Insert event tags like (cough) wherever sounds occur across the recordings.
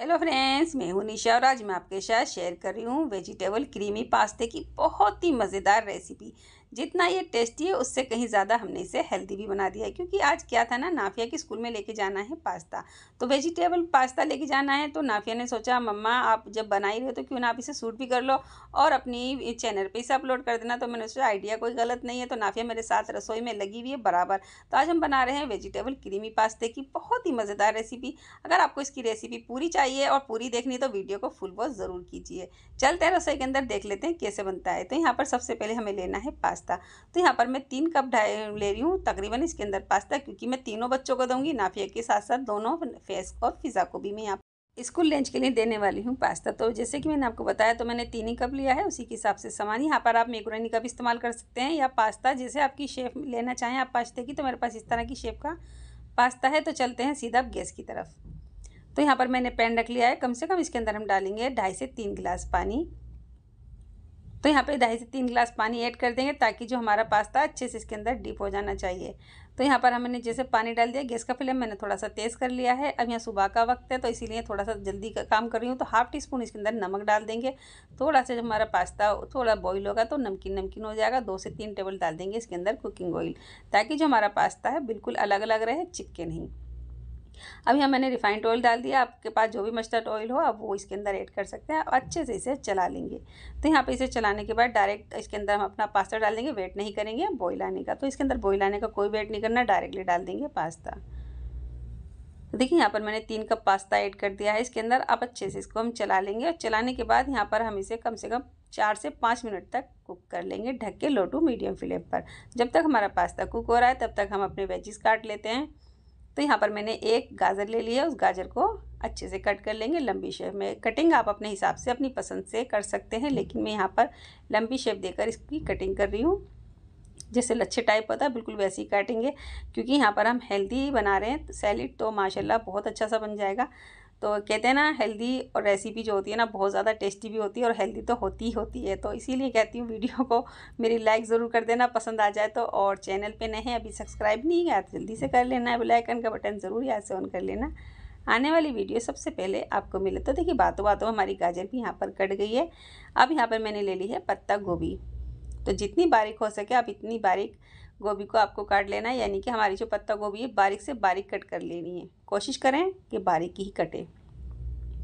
hello friends मैं हूं निशा और आज मैं आपके साथ शेयर कर रही हूं वेजिटेबल क्रीमी पास्ते की बहुत ही मज़ेदार रेसिपी जितना ये टेस्टी है उससे कहीं ज़्यादा हमने इसे हेल्दी भी बना दिया है क्योंकि आज क्या था ना नाफिया के स्कूल में लेके जाना है पास्ता तो वेजिटेबल पास्ता लेके जाना है तो नाफिया ने सोचा मम्मा आप जब बना ही रहे तो क्यों ना आप इसे सूट भी कर लो और अपनी चैनल पर इसे अपलोड कर देना तो मैंने सोचा आइडिया कोई गलत नहीं है तो नाफिया मेरे साथ रसोई में लगी हुई है बराबर तो आज हम बना रहे हैं वेजिटेबल क्रीमी पास्ते की बहुत ही मज़ेदार रेसिपी अगर आपको इसकी रेसिपी पूरी चाहिए और पूरी देखनी तो वीडियो को फुल वॉच ज़रूर कीजिए चलते हैं रसोई के अंदर देख लेते हैं कैसे बनता है तो यहाँ पर सबसे पहले हमें लेना है पास्ता पास्ता तो यहाँ पर मैं तीन कप ले रही हूँ तकरीबन इसके अंदर पास्ता क्योंकि मैं तीनों बच्चों को दूँगी नाफिया के साथ साथ दोनों फेस और फिज़ा को भी मैं यहाँ स्कूल लंच के लिए देने वाली हूँ पास्ता तो जैसे कि मैंने आपको बताया तो मैंने तीन ही कप लिया है उसी के हिसाब से सामान यहाँ पर आप मेगुरानी का भी इस्तेमाल कर सकते हैं या पास्ता जैसे आपकी शेप लेना चाहें आप पास्ते की तो मेरे पास इस तरह की शेप का पास्ता है तो चलते हैं सीधा आप गैस की तरफ तो यहाँ पर मैंने पैन रख लिया है कम से कम इसके अंदर हम डालेंगे ढाई से तीन गिलास पानी तो यहाँ पे ढाई से तीन गिलास पानी ऐड कर देंगे ताकि जो हमारा पास्ता अच्छे से इसके अंदर डीप हो जाना चाहिए तो यहाँ पर हमने जैसे पानी डाल दिया गैस का फ्लेम मैंने थोड़ा सा तेज़ कर लिया है अब यहाँ सुबह का वक्त है तो इसीलिए थोड़ा सा जल्दी का काम कर रही हूँ तो हाफ़ टी स्पून इसके अंदर नमक डाल देंगे थोड़ा सा जब हमारा पास्ता थोड़ा बॉईल होगा तो नमकीन नमकीन हो जाएगा दो से तीन टेबल डाल देंगे इसके अंदर कुकिंग ऑयल ताकि जो हमारा पास्ता है बिल्कुल अलग अलग रहे चिपके नहीं अब यहाँ मैंने रिफाइंड ऑयल डाल दिया आपके पास जो भी मस्टर्ड ऑयल हो आप वो इसके अंदर ऐड कर सकते हैं और अच्छे से इसे चला लेंगे तो यहाँ पे इसे चलाने के बाद डायरेक्ट इसके अंदर हम अपना पास्ता डाल देंगे वेट नहीं करेंगे बॉयल आने का तो इसके अंदर बॉयल आने का कोई वेट नहीं करना डायरेक्टली डाल देंगे पास्ता तो देखिए यहाँ पर मैंने तीन कप पास्ता ऐड कर दिया है इसके अंदर आप अच्छे से इसको हम चला लेंगे और चलाने के बाद यहाँ पर हम इसे कम से कम चार से पाँच मिनट तक कुक कर लेंगे ढक के लो टू मीडियम फ्लेम पर जब तक हमारा पास्ता कुक हो रहा है तब तक हम अपने वेजिस काट लेते हैं तो यहाँ पर मैंने एक गाजर ले लिया उस गाजर को अच्छे से कट कर लेंगे लंबी शेप में कटिंग आप अपने हिसाब से अपनी पसंद से कर सकते हैं लेकिन मैं यहाँ पर लंबी शेप देकर इसकी कटिंग कर रही हूँ जैसे लच्छे टाइप होता है बिल्कुल वैसे ही काटेंगे क्योंकि यहाँ पर हम हेल्दी बना रहे हैं तो सैलेड तो माशाल्लाह बहुत अच्छा सा बन जाएगा तो कहते हैं ना हेल्दी और रेसिपी जो होती है ना बहुत ज़्यादा टेस्टी भी होती है और हेल्दी तो होती ही होती है तो इसीलिए कहती हूँ वीडियो को मेरी लाइक ज़रूर कर देना पसंद आ जाए तो और चैनल पे नए हैं अभी सब्सक्राइब नहीं किया तो जल्दी से कर लेना है आइकन का बटन ज़रूर याद से ऑन कर लेना आने वाली वीडियो सबसे पहले आपको मिले तो देखिए बातों बातों हमारी गाजर भी यहाँ पर कट गई है अब यहाँ पर मैंने ले ली है पत्ता गोभी तो जितनी बारीक हो सके आप इतनी बारीक गोभी को आपको काट लेना है यानी कि हमारी जो पत्ता गोभी है बारीक से बारीक कट कर लेनी है कोशिश करें कि बारीक ही कटे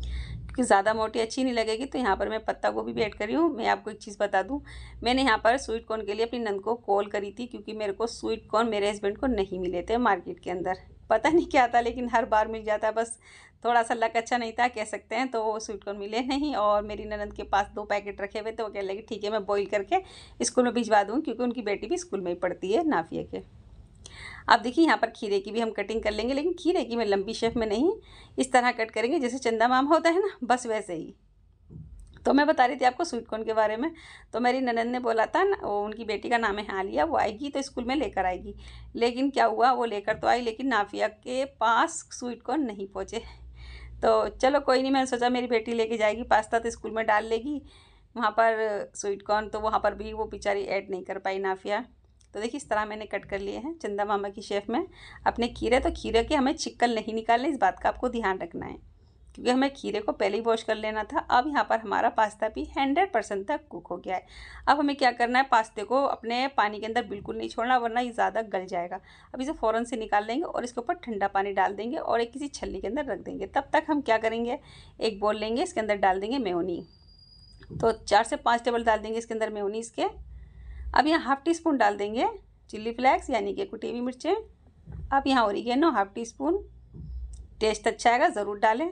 क्योंकि ज़्यादा मोटी अच्छी नहीं लगेगी तो यहाँ पर मैं पत्ता गोभी भी ऐड करी हूँ मैं आपको एक चीज़ बता दूँ मैंने यहाँ पर स्वीट कॉर्न के लिए अपनी नंद को कॉल करी थी क्योंकि मेरे को स्वीट कॉर्न मेरे हस्बैंड को नहीं मिले थे मार्केट के अंदर पता नहीं क्या था लेकिन हर बार मिल जाता है बस थोड़ा सा लक अच्छा नहीं था कह सकते हैं तो वो स्वीट कॉर्न मिले नहीं और मेरी ननद के पास दो पैकेट रखे हुए तो वो कह लगे ठीक है मैं बॉईल करके स्कूल में भिजवा दूँ क्योंकि उनकी बेटी भी स्कूल में ही पढ़ती है नाफिया के अब देखिए यहाँ पर खीरे की भी हम कटिंग कर लेंगे लेकिन खीरे की मैं लंबी शेप में नहीं इस तरह कट करेंगे जैसे चंदा माम होता है ना बस वैसे ही तो मैं बता रही थी आपको स्वीट कॉर्न के बारे में तो मेरी ननंद ने बोला था ना वो उनकी बेटी का नाम है हालिया वो आएगी तो स्कूल में लेकर आएगी लेकिन क्या हुआ वो लेकर तो आई लेकिन नाफिया के पास स्वीट कॉर्न नहीं पहुँचे तो चलो कोई नहीं मैंने सोचा मेरी बेटी लेके जाएगी पास्ता तो स्कूल में डाल लेगी वहाँ पर स्वीट कॉर्न तो वहाँ पर भी वो बेचारी ऐड नहीं कर पाई नाफिया तो देखिए इस तरह मैंने कट कर लिए हैं चंदा मामा की शेफ़ में अपने खीरे तो खीरे के हमें छिक्कल नहीं निकालने इस बात का आपको ध्यान रखना है क्योंकि हमें खीरे को पहले ही वॉश कर लेना था अब यहाँ पर हमारा पास्ता भी हंड्रेड परसेंट तक कुक हो गया है अब हमें क्या करना है पास्ते को अपने पानी के अंदर बिल्कुल नहीं छोड़ना वरना ये ज़्यादा गल जाएगा अब इसे फ़ौरन से निकाल लेंगे और इसके ऊपर ठंडा पानी डाल देंगे और एक किसी छलनी के अंदर रख देंगे तब तक हम क्या करेंगे एक बॉल लेंगे इसके अंदर डाल देंगे मेयोनी तो चार से पाँच टेबल डाल देंगे इसके अंदर मेयोनी इसके अब यहाँ हाफ़ टी स्पून डाल देंगे चिल्ली फ्लैक्स यानी कि कुटी हुई मिर्चें अब यहाँ oregano half teaspoon taste अच्छा आएगा ज़रूर डालें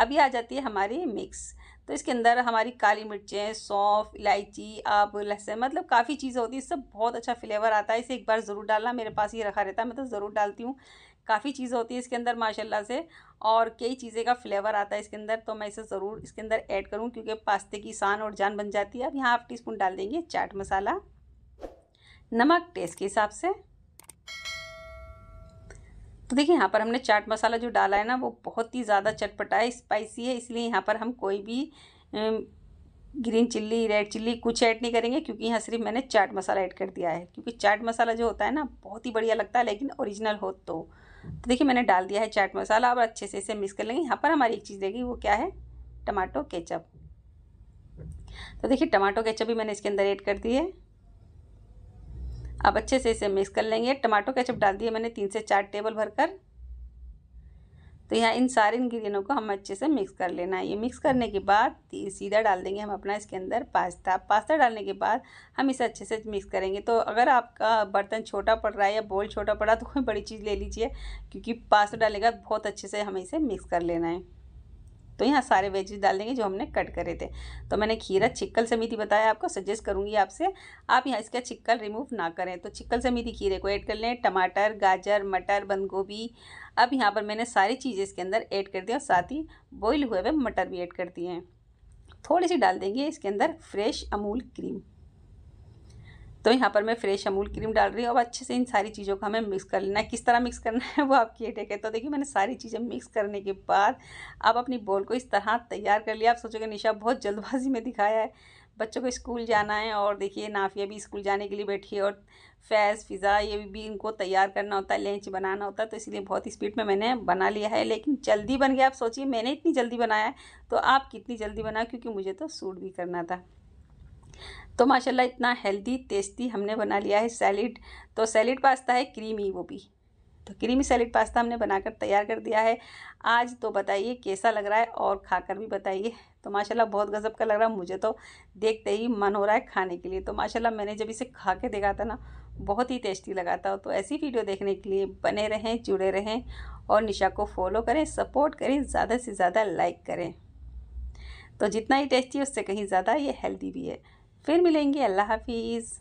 अभी आ जाती है हमारी मिक्स तो इसके अंदर हमारी काली मिर्चें सौंफ इलायची अब लहसुन मतलब काफ़ी चीज़ें होती है इससे बहुत अच्छा फ्लेवर आता है इसे एक बार ज़रूर डालना मेरे पास ये रखा रहता है मैं तो ज़रूर डालती हूँ काफ़ी चीज़ें होती है इसके अंदर माशाल्लाह से और कई चीज़ें का फ्लेवर आता है इसके अंदर तो मैं इसे ज़रूर इसके अंदर ऐड करूँ क्योंकि पास्ते की शान और जान बन जाती है अब यहाँ आप टी स्पून डाल देंगे चाट मसाला नमक टेस्ट के हिसाब से तो देखिए यहाँ पर हमने चाट मसाला जो डाला है ना वो बहुत ही ज़्यादा चटपटा है स्पाइसी है इसलिए यहाँ पर हम कोई भी ग्रीन चिल्ली रेड चिल्ली कुछ ऐड नहीं करेंगे क्योंकि यहाँ सिर्फ मैंने चाट मसाला ऐड कर दिया है क्योंकि चाट मसाला जो होता है ना बहुत ही बढ़िया लगता है लेकिन ओरिजिनल हो तो तो देखिए मैंने डाल दिया है चाट मसाला अब अच्छे से इसे मिक्स कर लेंगे यहाँ पर हमारी एक चीज़ रहेगी वो क्या है टमाटो केचप तो देखिए टमाटो केचप भी मैंने इसके अंदर ऐड कर दी है अब अच्छे से इसे मिक्स कर लेंगे टमाटो केचप डाल दिए मैंने तीन से चार टेबल भर कर तो यहाँ इन सारे इन्ग्रीडियनों को हम अच्छे से मिक्स कर लेना है ये मिक्स करने के बाद सीधा डाल देंगे हम अपना इसके अंदर पास्ता पास्ता डालने के बाद हम इसे अच्छे से मिक्स करेंगे तो अगर आपका बर्तन छोटा पड़ रहा है या बोल छोटा पड़ रहा है तो कोई बड़ी चीज़ ले लीजिए क्योंकि पास्ता डालेगा बहुत अच्छे से हमें इसे मिक्स कर लेना है तो यहाँ सारे वेजेस डाल देंगे जो हमने कट करे थे तो मैंने खीरा छिक्कल समिति बताया आपको सजेस्ट करूँगी आपसे आप यहाँ इसका छिक्कल रिमूव ना करें तो छिक्कल समिति खीरे को ऐड कर लें टमाटर गाजर मटर बंद गोभी अब यहाँ पर मैंने सारी चीज़ें इसके अंदर ऐड कर दी और साथ ही बॉयल हुए हुए मटर भी ऐड कर दिए हैं थोड़ी सी डाल देंगे इसके अंदर फ्रेश अमूल क्रीम तो यहाँ पर मैं फ्रेश अमूल क्रीम डाल रही हूँ अब अच्छे से इन सारी चीज़ों को हमें मिक्स कर लेना है किस तरह मिक्स करना है (laughs) वो आपकी हेटेक है तो देखिए मैंने सारी चीज़ें मिक्स करने के बाद आप अपनी बॉल को इस तरह तैयार कर लिया आप सोचोगे निशा बहुत जल्दबाजी में दिखाया है बच्चों को स्कूल जाना है और देखिए नाफिया भी स्कूल जाने के लिए बैठी है और फैज़ फ़िज़ा ये भी इनको तैयार करना होता है लंच बनाना होता है तो इसलिए बहुत स्पीड में मैंने बना लिया है लेकिन जल्दी बन गया आप सोचिए मैंने इतनी जल्दी बनाया है तो आप कितनी जल्दी बनाए क्योंकि मुझे तो सूट भी करना था तो माशाल्लाह इतना हेल्दी टेस्टी हमने बना लिया है सैलिड तो सैलिड पास्ता है क्रीमी वो भी तो क्रीमी सैलड पास्ता हमने बनाकर तैयार कर दिया है आज तो बताइए कैसा लग रहा है और खाकर भी बताइए तो माशाल्लाह बहुत गज़ब का लग रहा है मुझे तो देखते ही मन हो रहा है खाने के लिए तो माशाल्लाह मैंने जब इसे खा के देखा था ना बहुत ही टेस्टी लगा था तो ऐसी वीडियो देखने के लिए बने रहें जुड़े रहें और निशा को फॉलो करें सपोर्ट करें ज़्यादा से ज़्यादा लाइक करें तो जितना ही टेस्टी है उससे कहीं ज़्यादा ये हेल्दी भी है फिर मिलेंगे अल्लाह हाफिज़